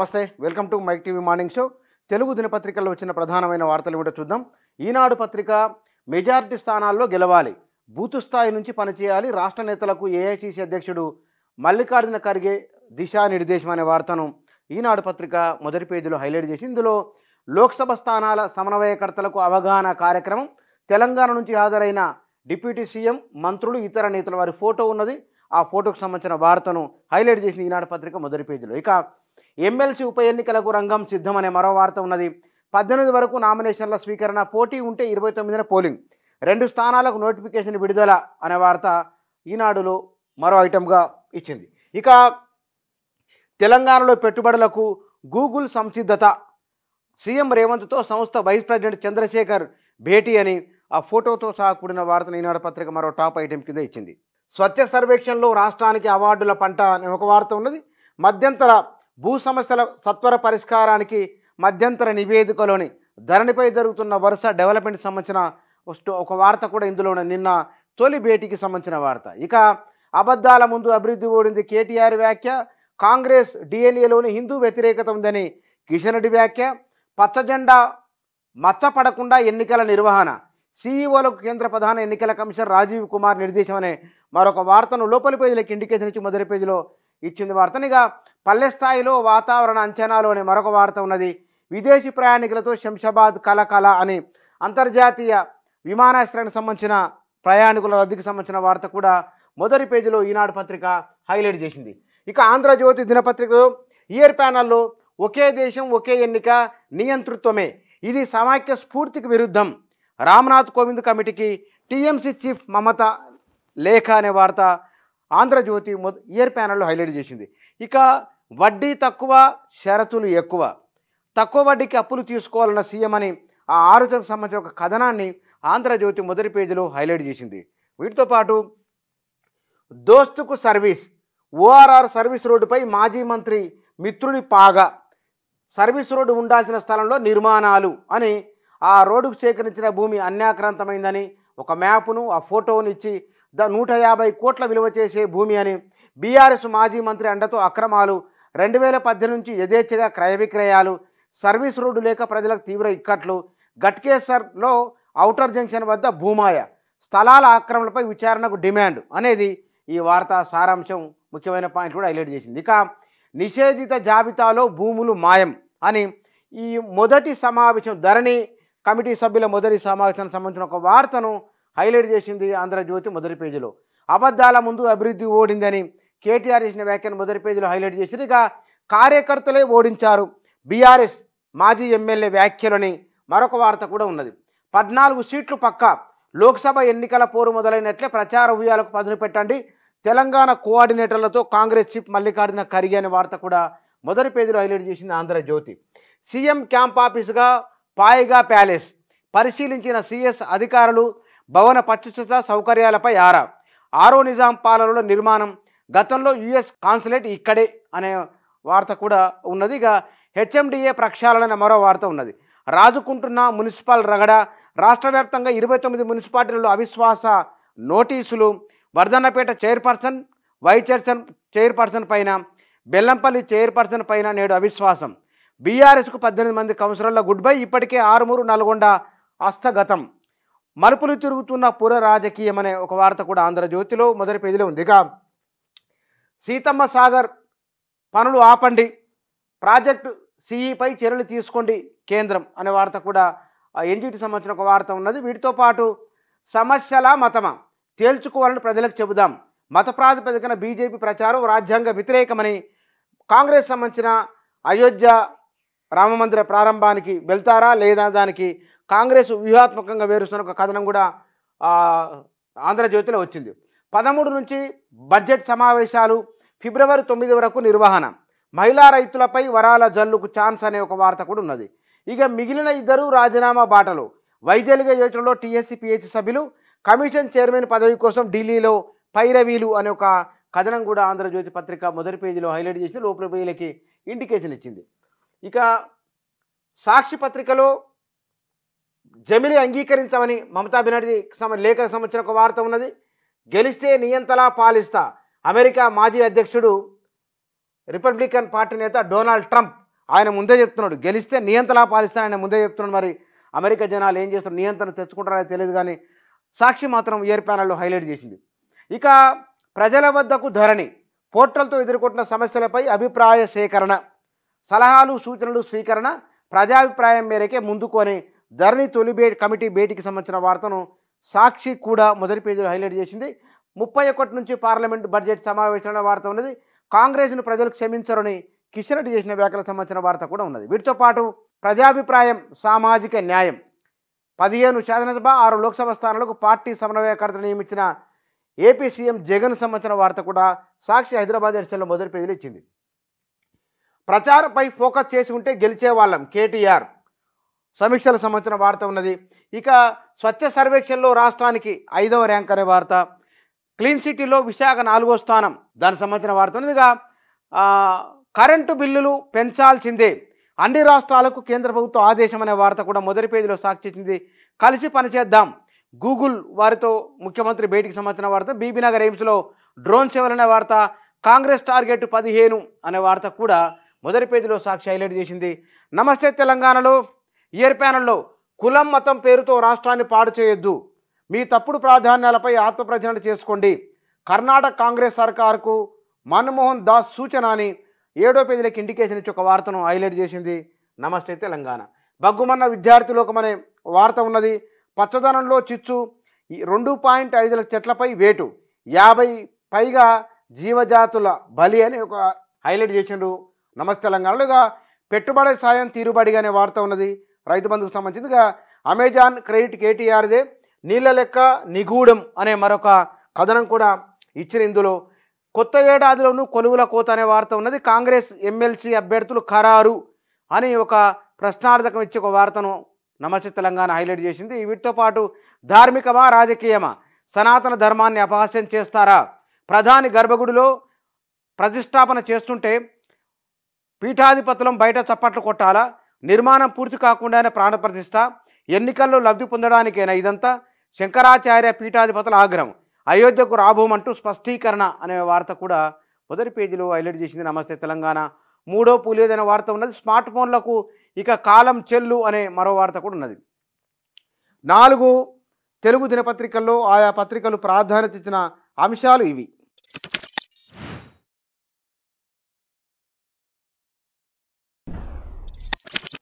నమస్తే welcome to Mic TV morning show Telugu దినపత్రికల్లో వచ్చిన ప్రధానమైన వార్తలు ఏమిటో చూద్దాం ఈనాడు పత్రిక మెజారిటీ స్థానాల్లో గెలవాలి బూతు స్థాయి నుంచి పనిచేయాలి రాష్ట్ర నేతలకు ఏఐసిసి అధ్యక్షుడు మల్లికార్జున ఖర్గే దిశానిర్దేశం అనే వార్తను ఈనాడు పత్రిక మొదటి పేజీలో హైలైట్ చేసి ఇందులో లోక్సభ స్థానాల సమన్వయకర్తలకు అవగాహన కార్యక్రమం తెలంగాణ నుంచి హాజరైన డిప్యూటీ సీఎం మంత్రులు ఇతర నేతల వారి ఫోటో ఉన్నది ఆ ఫోటోకు సంబంధించిన వార్తను హైలైట్ చేసిన ఈనాడు పత్రిక మొదటి పేజీలో ఇక ఎమ్మెల్సీ ఉప ఎన్నికలకు రంగం సిద్ధమనే మరో వార్త ఉన్నది పద్దెనిమిది వరకు నామినేషన్ల స్వీకరణ పోటీ ఉంటే ఇరవై తొమ్మిదిన పోలింగ్ రెండు స్థానాలకు నోటిఫికేషన్ విడుదల అనే వార్త ఈనాడులో మరో ఐటెంగా ఇచ్చింది ఇక తెలంగాణలో పెట్టుబడులకు గూగుల్ సంసిద్ధత సీఎం రేవంత్తో సంస్థ వైస్ ప్రెసిడెంట్ చంద్రశేఖర్ భేటీ అని ఆ ఫోటోతో సహా కూడిన వార్తను ఈనాడు పత్రిక మరో టాప్ ఐటెం కింద ఇచ్చింది స్వచ్ఛ సర్వేక్షణలో రాష్ట్రానికి అవార్డుల పంట అనే ఒక వార్త ఉన్నది మధ్యంతర భూ సమస్యల సత్వర పరిష్కారానికి మధ్యంతర నివేదికలోని ధరణిపై జరుగుతున్న వరుస డెవలప్మెంట్ సంబంధించిన ఒక వార్త కూడా ఇందులోనే నిన్న తొలి భేటీకి సంబంధించిన వార్త ఇక అబద్ధాల ముందు అభివృద్ధి ఓడింది కేటీఆర్ వ్యాఖ్య కాంగ్రెస్ డిఎన్ఏలోని హిందూ వ్యతిరేకత ఉందని కిషన్ రెడ్డి వ్యాఖ్య పచ్చజెండా మచ్చపడకుండా ఎన్నికల నిర్వహణ సీఈఓలకు కేంద్ర ప్రధాన ఎన్నికల కమిషనర్ రాజీవ్ కుమార్ నిర్దేశం అనే మరొక వార్తను లోపలి పేజీలకు ఇండికేషన్ ఇచ్చి మొదటి పేజీలో ఇచ్చింది వార్తను ఇక పల్లె స్థాయిలో వాతావరణ అంచనాలోనే మరొక వార్త ఉన్నది విదేశీ ప్రయాణికులతో శంషాబాద్ కలకల అని అంతర్జాతీయ విమానాశ్రయానికి సంబంధించిన ప్రయాణికుల రద్దుకి సంబంధించిన వార్త కూడా మొదటి పేజీలో ఈనాడు పత్రిక హైలైట్ చేసింది ఇక ఆంధ్రజ్యోతి దినపత్రికలో ఇయర్ ప్యానల్లో ఒకే దేశం ఒకే ఎన్నిక నియంతృత్వమే ఇది సమాఖ్య స్ఫూర్తికి విరుద్ధం రామ్నాథ్ కోవింద్ కమిటీకి టీఎంసీ చీఫ్ మమత లేఖ అనే వార్త ఆంధ్రజ్యోతి ఇయర్ ప్యానల్లో హైలైట్ చేసింది ఇక వడ్డీ తక్కువ షరతులు ఎక్కువ తక్కువ వడ్డీకి అప్పులు తీసుకోవాలన్న సీఎం అని ఆ ఆరోగ్యం సంబంధించిన ఒక కథనాన్ని ఆంధ్రజ్యోతి మొదటి పేజీలో హైలైట్ చేసింది వీటితో పాటు దోస్తుకు సర్వీస్ ఓఆర్ఆర్ సర్వీస్ రోడ్డుపై మాజీ మంత్రి మిత్రుడి పాగ సర్వీస్ రోడ్డు ఉండాల్సిన స్థలంలో నిర్మాణాలు అని ఆ రోడ్డుకు సేకరించిన భూమి అన్యాక్రాంతమైందని ఒక మ్యాప్ను ఆ ఫోటోను ఇచ్చి ద నూట యాభై కోట్ల విలువ చేసే భూమి అని బీఆర్ఎస్ మాజీ మంత్రి అండతో అక్రమాలు రెండు వేల పద్దెనిమిది నుంచి యథేచ్ఛగా క్రయ విక్రయాలు సర్వీస్ రోడ్డు లేక ప్రజలకు తీవ్ర ఇక్కట్లు గట్కేసర్లో ఔటర్ జంక్షన్ వద్ద భూమాయ స్థలాల ఆక్రమణలపై విచారణకు డిమాండ్ అనేది ఈ వార్త సారాంశం ముఖ్యమైన పాయింట్ కూడా హైలైట్ చేసింది ఇక నిషేధిత జాబితాలో భూములు మాయం అని ఈ మొదటి సమావేశం ధరణి కమిటీ సభ్యుల మొదటి సమావేశానికి సంబంధించిన ఒక వార్తను హైలైట్ చేసింది ఆంధ్రజ్యోతి మొదటి పేజీలో అబద్ధాల ముందు అభివృద్ధి ఓడిందని కేటీఆర్ చేసిన వ్యాఖ్యను మొదటి పేజీలో హైలైట్ చేసింది ఇక కార్యకర్తలే ఓడించారు బీఆర్ఎస్ మాజీ ఎమ్మెల్యే వ్యాఖ్యలని మరొక వార్త కూడా ఉన్నది పద్నాలుగు సీట్లు పక్క లోక్సభ ఎన్నికల పోరు మొదలైనట్లే ప్రచార వ్యూహాలకు పదును పెట్టండి తెలంగాణ కోఆర్డినేటర్లతో కాంగ్రెస్ చీఫ్ మల్లికార్జున ఖర్గే అనే వార్త కూడా మొదటి పేజీలో హైలైట్ చేసింది ఆంధ్రజ్యోతి సీఎం క్యాంప్ ఆఫీసుగా పాయిగా ప్యాలెస్ పరిశీలించిన సీఎస్ అధికారులు భవన పటిష్టత సౌకర్యాలపై ఆరా ఆరో నిజాం పాలనలో నిర్మాణం గతంలో యుఎస్ కాన్సులేట్ ఇక్కడే అనే వార్త కూడా ఉన్నది ఇక హెచ్ఎండిఏ ప్రక్షాళన మరో వార్త ఉన్నది రాజుకుంటున్న మున్సిపల్ రగడ రాష్ట్ర వ్యాప్తంగా ఇరవై తొమ్మిది మున్సిపాలిటీలు అవిశ్వాస నోటీసులు Vardhannapet chairperson vice chairperson chairperson పైన బెల్లంపల్లి చైర్పర్సన్ పైన నేడు అవిశ్వాసం బీఆర్ఎస్కు పద్దెనిమిది మంది కౌన్సిలర్ల గుడ్ బై ఇప్పటికే ఆరుమూరు నల్గొండ హస్తగతం మలుపులు తిరుగుతున్న పుర రాజకీయం అనే ఒక వార్త కూడా ఆంధ్రజ్యోతిలో మొదటి పేజీలో ఉంది ఇక సీతమ్మ సాగర్ పనులు ఆపండి ప్రాజెక్టు సిఈపై చర్యలు తీసుకోండి కేంద్రం అనే వార్త కూడా ఎన్జిటి సంబంధించిన ఒక వార్త ఉన్నది వీటితో పాటు సమస్యల మతమా తేల్చుకోవాలని ప్రజలకు చెబుదాం మత ప్రాతిపదికన బీజేపీ ప్రచారం రాజ్యాంగ వ్యతిరేకమని కాంగ్రెస్ సంబంధించిన అయోధ్య రామమందిర ప్రారంభానికి వెళ్తారా లేదా దానికి కాంగ్రెస్ వ్యూహాత్మకంగా వేరుస్తున్న ఒక కథనం కూడా ఆంధ్రజ్యోతిలో వచ్చింది పదమూడు నుంచి బడ్జెట్ సమావేశాలు ఫిబ్రవరి తొమ్మిది వరకు నిర్వహణ మహిళా రైతులపై వరాల జల్లుకు ఛాన్స్ అనే ఒక వార్త కూడా ఉన్నది ఇక మిగిలిన ఇద్దరు రాజీనామా బాటలు వైద్యలిగ యోచనలో టీఎస్సీ పిహెచ్ సభ్యులు కమిషన్ చైర్మన్ పదవి కోసం ఢిల్లీలో పైరవీలు అనే ఒక కథనం కూడా ఆంధ్రజ్యోతి పత్రిక మొదటి పేజీలో హైలైట్ చేసి లోపల పేజీలకి ఇండికేషన్ ఇచ్చింది ఇక సాక్షి పత్రికలో జమిలి అంగీకరించమని మమతా బెనర్జీ లేఖ సంబంధించిన ఒక వార్త ఉన్నది గెలిస్తే నియంతలా పాలిస్తా అమెరికా మాజీ అధ్యక్షుడు రిపబ్లికన్ పార్టీ నేత డొనాల్డ్ ట్రంప్ ఆయన ముందే చెప్తున్నాడు గెలిస్తే నియంతలా పాలిస్తా ఆయన ముందే చెప్తున్నాడు మరి అమెరికా జనాలు ఏం చేస్తారు నియంత్రణ తెచ్చుకుంటారని తెలియదు కానీ సాక్షి మాత్రం ఇయర్ ప్యానల్లో హైలైట్ చేసింది ఇక ప్రజల వద్దకు ధరణి పోర్టల్తో ఎదుర్కొంటున్న సమస్యలపై అభిప్రాయ సేకరణ సలహాలు సూచనలు స్వీకరణ ప్రజాభిప్రాయం మేరకే ముందుకొని ధరణి తొలి కమిటీ భేటీకి సంబంధించిన వార్తను సాక్షి కూడా మొదటి పేజీలో హైలైట్ చేసింది ముప్పై ఒకటి నుంచి పార్లమెంట్ బడ్జెట్ సమావేశంలో వార్త ఉన్నది కాంగ్రెస్ను ప్రజలకు క్షమించరని కిషన్ రెడ్డి చేసిన వ్యాఖ్యలకు సంబంధించిన వార్త కూడా ఉన్నది వీటితో పాటు ప్రజాభిప్రాయం సామాజిక న్యాయం పదిహేను శాసనసభ ఆరు లోక్సభ స్థానాలకు పార్టీ సమన్వయకర్తను నియమించిన ఏపీ సీఎం జగన్ సంబంధించిన వార్త కూడా సాక్షి హైదరాబాద్ ఎడిషన్లో మొదటి పేజీలో ఇచ్చింది ప్రచారంపై ఫోకస్ చేసి ఉంటే గెలిచేవాళ్ళం కేటీఆర్ సమీక్షలకు సంబంధించిన వార్త ఉన్నది ఇక స్వచ్ఛ సర్వేక్షణలో రాష్ట్రానికి ఐదవ ర్యాంక్ అనే వార్త క్లీన్ సిటీలో విశాఖ నాలుగో స్థానం దానికి సంబంధించిన వార్త ఉన్నది ఇక కరెంటు బిల్లులు పెంచాల్సిందే అన్ని రాష్ట్రాలకు కేంద్ర ప్రభుత్వం ఆదేశం అనే వార్త కూడా మొదటి పేజీలో సాక్షించింది కలిసి పనిచేద్దాం గూగుల్ వారితో ముఖ్యమంత్రి భేటీకి సంబంధించిన వార్త బీబీనగర్ ఎయిమ్స్లో డ్రోన్ సేవలు అనే వార్త కాంగ్రెస్ టార్గెట్ పదిహేను అనే వార్త కూడా మొదటి పేజీలో సాక్షి హైలైట్ చేసింది నమస్తే తెలంగాణలో ఇయర్ ప్యానల్లో కులం మతం పేరుతో రాష్ట్రాన్ని పాడు చేయొద్దు మీ తప్పుడు ప్రాధాన్యాలపై ఆత్మప్రజన చేసుకోండి కర్ణాటక కాంగ్రెస్ సర్కార్కు మన్మోహన్ దాస్ సూచన అని ఏడో పేజీలకు ఇండికేషన్ ఇచ్చి ఒక వార్తను హైలైట్ చేసింది నమస్తే తెలంగాణ బగ్గుమన్న విద్యార్థులోకమనే వార్త ఉన్నది పచ్చదనంలో చిచ్చు రెండు పాయింట్ ఐదు చెట్లపై వేటు యాభై పైగా జీవజాతుల బలి అని ఒక హైలైట్ చేసిండు నమస్తే తెలంగాణలో పెట్టుబడి సాయం తీరుబడిగానే వార్త ఉన్నది రైతు బంధుకు సంబంధించిందిగా అమెజాన్ క్రెడిట్ కేటీఆర్దే నీళ్ళ లెక్క నిగూఢం అనే మరొక కథనం కూడా ఇచ్చిన ఇందులో కొత్త ఏడాదిలోనూ కొలువుల కోత అనే వార్త ఉన్నది కాంగ్రెస్ ఎమ్మెల్సీ అభ్యర్థులు ఖరారు అని ఒక ప్రశ్నార్థకం ఇచ్చే ఒక వార్తను నమస్తే తెలంగాణ హైలైట్ చేసింది వీటితో పాటు ధార్మికమా రాజకీయమా సనాతన ధర్మాన్ని అపహాస్యం చేస్తారా ప్రధాని గర్భగుడిలో ప్రతిష్టాపన చేస్తుంటే పీఠాధిపతులం బయట చప్పట్లు కొట్టాలా నిర్మాణం పూర్తి కాకుండానే ప్రాణప్రతిష్ట ఎన్నికల్లో లబ్ధి పొందడానికైనా ఇదంతా శంకరాచార్య పీఠాధిపతుల ఆగ్రహం అయోధ్యకు రాబోమంటూ స్పష్టీకరణ అనే వార్త కూడా మొదటి పేజీలో హైలైట్ చేసింది నమస్తే తెలంగాణ మూడో పులిదనే వార్త ఉన్నది స్మార్ట్ ఫోన్లకు ఇక కాలం చెల్లు అనే మరో వార్త కూడా ఉన్నది నాలుగు తెలుగు దినపత్రికల్లో ఆయా పత్రికలు ప్రాధాన్యత ఇచ్చిన అంశాలు ఇవి